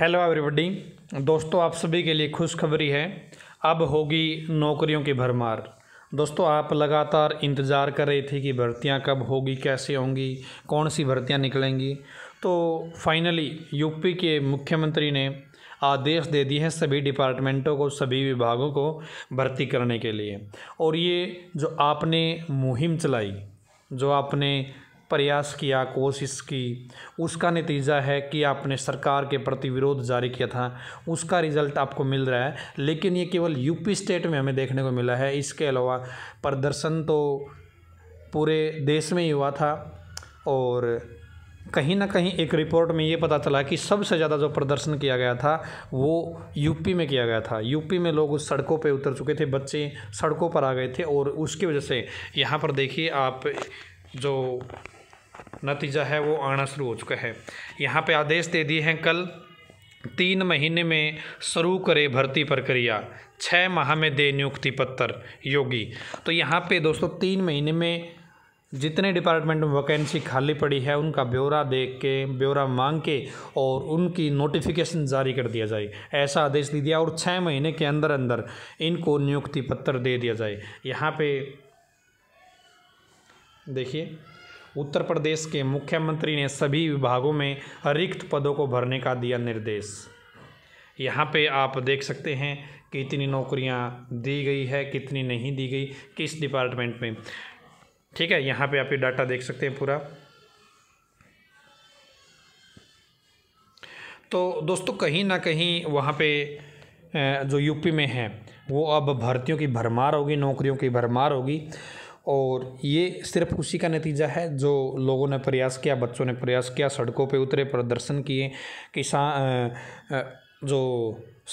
hello everybody दोस्तों आप सभी के लिए खुशखबरी है अब होगी नौकरियों की भरमार दोस्तों आप लगातार इंतज़ार कर रहे थे कि भर्तियां कब होगी कैसे होंगी कौन सी भर्तियां निकलेंगी तो फाइनली यूपी के मुख्यमंत्री ने आदेश दे दिए हैं सभी डिपार्टमेंटों को सभी विभागों को भर्ती करने के लिए और ये जो आपने मुहिम चलाई जो आपने प्रयास किया कोशिश की उसका नतीजा है कि आपने सरकार के प्रति विरोध जारी किया था उसका रिज़ल्ट आपको मिल रहा है लेकिन ये केवल यूपी स्टेट में हमें देखने को मिला है इसके अलावा प्रदर्शन तो पूरे देश में ही हुआ था और कहीं ना कहीं एक रिपोर्ट में ये पता चला कि सबसे ज़्यादा जो प्रदर्शन किया गया था वो यूपी में किया गया था यूपी में लोग उस सड़कों पे उतर चुके थे बच्चे सड़कों पर आ गए थे और उसकी वजह से यहाँ पर देखिए आप जो नतीजा है वो आना शुरू हो चुका है यहाँ पे आदेश दे दिए हैं कल तीन महीने में शुरू करे भर्ती प्रक्रिया छः माह में दे नियुक्ति पत्र योगी तो यहाँ पे दोस्तों तीन महीने में जितने डिपार्टमेंट में वैकेंसी खाली पड़ी है उनका ब्यौरा देख के ब्यौरा मांग के और उनकी नोटिफिकेशन जारी कर दिया जाए ऐसा आदेश दे दिया और छः महीने के अंदर अंदर इनको नियुक्ति पत्र दे दिया जाए यहाँ पे देखिए उत्तर प्रदेश के मुख्यमंत्री ने सभी विभागों में रिक्त पदों को भरने का दिया निर्देश यहाँ पे आप देख सकते हैं कितनी नौकरियाँ दी गई है कितनी नहीं दी गई किस डिपार्टमेंट में ठीक है यहाँ पे आप ये डाटा देख सकते हैं पूरा तो दोस्तों कहीं ना कहीं वहाँ पे जो यूपी में है वो अब भर्तियों की भरमार होगी नौकरियों की भरमार होगी और ये सिर्फ उसी का नतीजा है जो लोगों ने प्रयास किया बच्चों ने प्रयास किया सड़कों पे उतरे प्रदर्शन किए किसान जो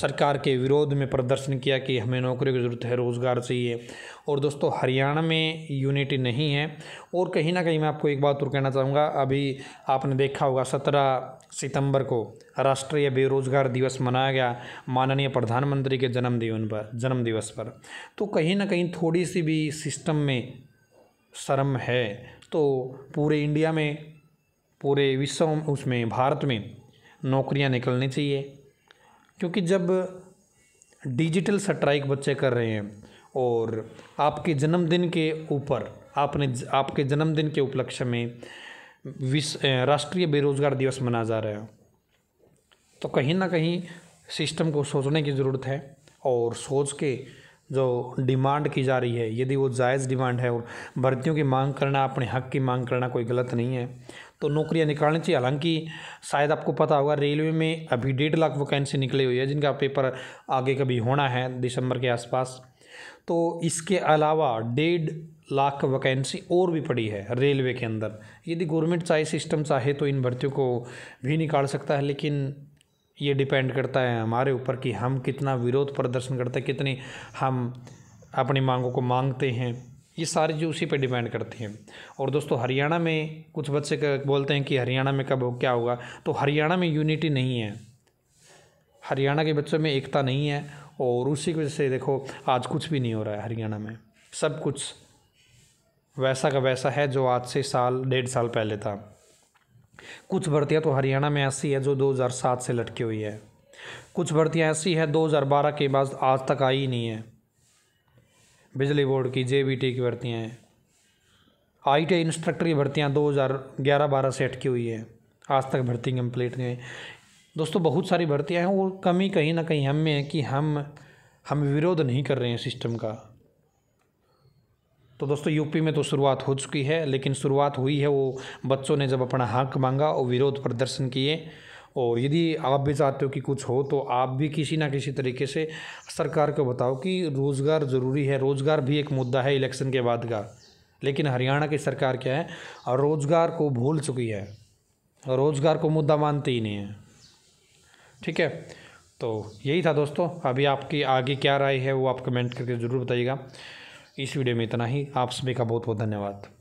सरकार के विरोध में प्रदर्शन किया कि हमें नौकरी की ज़रूरत है रोज़गार चाहिए और दोस्तों हरियाणा में यूनिटी नहीं है और कहीं ना कहीं मैं आपको एक बात और कहना चाहूँगा अभी आपने देखा होगा सत्रह सितंबर को राष्ट्रीय बेरोज़गार दिवस मनाया गया माननीय प्रधानमंत्री के जन्मदिन पर जन्मदिवस पर तो कहीं ना कहीं थोड़ी सी भी सिस्टम में शर्म है तो पूरे इंडिया में पूरे विश्व उसमें भारत में नौकरियां निकलनी चाहिए क्योंकि जब डिजिटल स्ट्राइक बच्चे कर रहे हैं और आपके जन्मदिन के ऊपर आपने आपके जन्मदिन के उपलक्ष्य में विश्व राष्ट्रीय बेरोज़गार दिवस मनाया जा रहा है तो कहीं ना कहीं सिस्टम को सोचने की ज़रूरत है और सोच के जो डिमांड की जा रही है यदि वो जायज़ डिमांड है और भर्तियों की मांग करना अपने हक़ की मांग करना कोई गलत नहीं है तो नौकरियां निकालनी चाहिए हालांकि शायद आपको पता होगा रेलवे में अभी डेढ़ लाख वैकेंसी निकली हुई है जिनका पेपर आगे कभी होना है दिसंबर के आसपास तो इसके अलावा डेढ़ लाख वैकेंसी और भी पड़ी है रेलवे के अंदर यदि गवर्नमेंट चाहे सिस्टम चाहे तो इन भर्तियों को भी निकाल सकता है लेकिन ये डिपेंड करता है हमारे ऊपर कि हम कितना विरोध प्रदर्शन करते हैं कितनी हम अपनी मांगों को मांगते हैं ये सारी चीज़ उसी पे डिपेंड करती हैं और दोस्तों हरियाणा में कुछ बच्चे बोलते हैं कि हरियाणा में कब हो क्या होगा तो हरियाणा में यूनिटी नहीं है हरियाणा के बच्चों में एकता नहीं है और उसी की वजह से देखो आज कुछ भी नहीं हो रहा है हरियाणा में सब कुछ वैसा का वैसा है जो आज से साल डेढ़ साल पहले था कुछ भर्तियाँ तो हरियाणा में ऐसी है जो 2007 से लटकी हुई है कुछ भर्तियाँ ऐसी है 2012 के बाद आज तक आई ही नहीं है बिजली बोर्ड की जे की भर्तियाँ हैं आई टी इंस्ट्रक्टर की भर्तियाँ दो हज़ार ग्यारह बारह से अटकी हुई है आज तक भर्ती कंप्लीट नहीं दोस्तों बहुत सारी भर्तियाँ हैं वो कमी कहीं ना कहीं हम में है कि हम हम विरोध नहीं कर रहे हैं सिस्टम का तो दोस्तों यूपी में तो शुरुआत हो चुकी है लेकिन शुरुआत हुई है वो बच्चों ने जब अपना हक मांगा और विरोध प्रदर्शन किए और यदि आप भी चाहते हो कि कुछ हो तो आप भी किसी ना किसी तरीके से सरकार को बताओ कि रोज़गार ज़रूरी है रोज़गार भी एक मुद्दा है इलेक्शन के बाद का लेकिन हरियाणा की सरकार क्या है रोज़गार को भूल चुकी है रोज़गार को मुद्दा मानती ही नहीं है ठीक है तो यही था दोस्तों अभी आपकी आगे क्या राय है वो आप कमेंट करके ज़रूर बताइएगा इस वीडियो में इतना ही आप सभी का बहुत बहुत धन्यवाद